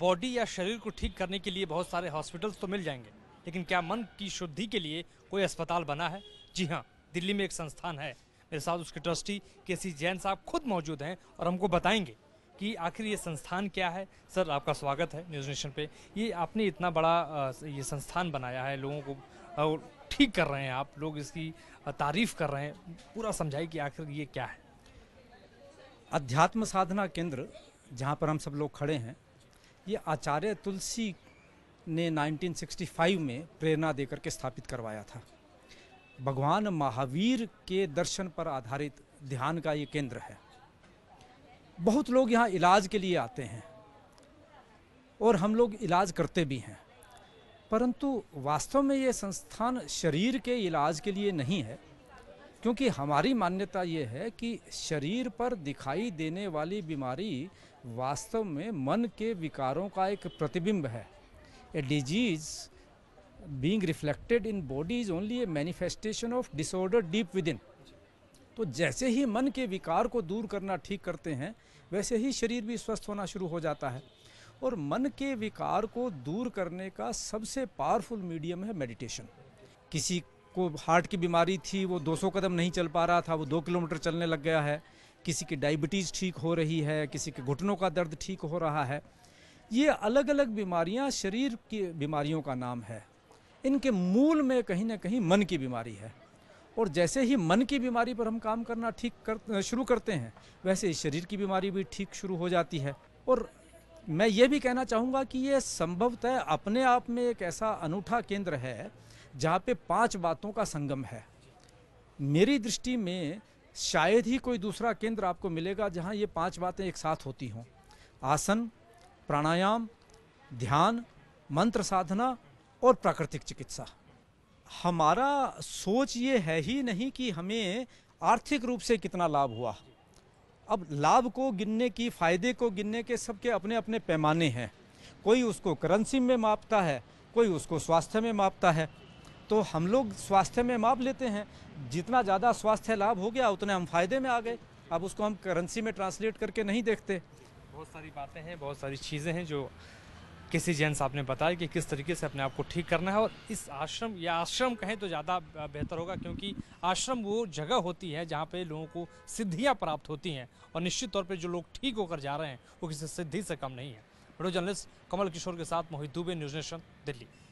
body या शरीर को ठीक करने के लिए बहुत सारे हॉस्पिटल्स तो मिल जाएंगे लेकिन क्या मन की शुद्धि के लिए कोई अस्पताल बना है जी हाँ दिल्ली में एक संस्थान है मेरे साथ उसके ट्रस्टी के सी जैन साहब खुद मौजूद हैं और हमको बताएंगे कि आखिर ये संस्थान क्या है सर आपका स्वागत है न्यूज़ नेशन पे ये आपने इतना बड़ा ये संस्थान बनाया है लोगों को ठीक कर रहे हैं आप लोग इसकी तारीफ कर रहे हैं पूरा समझाइए कि आखिर ये क्या है अध्यात्म साधना केंद्र जहाँ पर हम सब लोग खड़े हैं ये आचार्य तुलसी ने 1965 में प्रेरणा देकर के स्थापित करवाया था भगवान महावीर के दर्शन पर आधारित ध्यान का ये केंद्र है बहुत लोग यहाँ इलाज के लिए आते हैं और हम लोग इलाज करते भी हैं परंतु वास्तव में ये संस्थान शरीर के इलाज के लिए नहीं है क्योंकि हमारी मान्यता ये है कि शरीर पर दिखाई देने वाली बीमारी वास्तव में मन के विकारों का एक प्रतिबिंब है a disease being reflected in body is only a manifestation of disorder deep within तो जैसे ही मन के विकार को दूर करना ठीक करते हैं वैसे ही शरीर भी स्वस्थ होना शुरू हो जाता है और मन के विकार को दूर करने का सबसे पावरफुल मीडियम है मेडिटेशन किसी को हार्ट की बीमारी थी वो 200 कदम नहीं चल पा रहा था वो दो किलोमीटर चलने लग गया है किसी की डायबिटीज़ ठीक हो रही है किसी के घुटनों का दर्द ठीक हो रहा है ये अलग अलग बीमारियां शरीर की बीमारियों का नाम है इनके मूल में कहीं ना कहीं मन की बीमारी है और जैसे ही मन की बीमारी पर हम काम करना ठीक कर शुरू करते हैं वैसे ही शरीर की बीमारी भी ठीक शुरू हो जाती है और मैं ये भी कहना चाहूँगा कि ये संभवतः अपने आप में एक ऐसा अनूठा केंद्र है जहाँ पे पांच बातों का संगम है मेरी दृष्टि में शायद ही कोई दूसरा केंद्र आपको मिलेगा जहाँ ये पांच बातें एक साथ होती हों आसन प्राणायाम ध्यान मंत्र साधना और प्राकृतिक चिकित्सा हमारा सोच ये है ही नहीं कि हमें आर्थिक रूप से कितना लाभ हुआ अब लाभ को गिनने की फ़ायदे को गिनने के सबके अपने अपने पैमाने हैं कोई उसको करेंसी में मापता है कोई उसको स्वास्थ्य में मापता है तो हम लोग स्वास्थ्य में माप लेते हैं जितना ज़्यादा स्वास्थ्य लाभ हो गया उतने हम फायदे में आ गए अब उसको हम करेंसी में ट्रांसलेट करके नहीं देखते बहुत सारी बातें हैं बहुत सारी चीज़ें हैं जो किसी जैन साहब ने बताया कि किस तरीके से अपने आप को ठीक करना है और इस आश्रम या आश्रम कहें तो ज़्यादा बेहतर होगा क्योंकि आश्रम वो जगह होती है जहाँ पे लोगों को सिद्धियाँ प्राप्त होती हैं और निश्चित तौर पे जो लोग ठीक होकर जा रहे हैं वो किसी सिद्धि से कम नहीं है वीडियो जर्नलिस्ट कमल किशोर के साथ मोहित दुबे न्यूज नेशन दिल्ली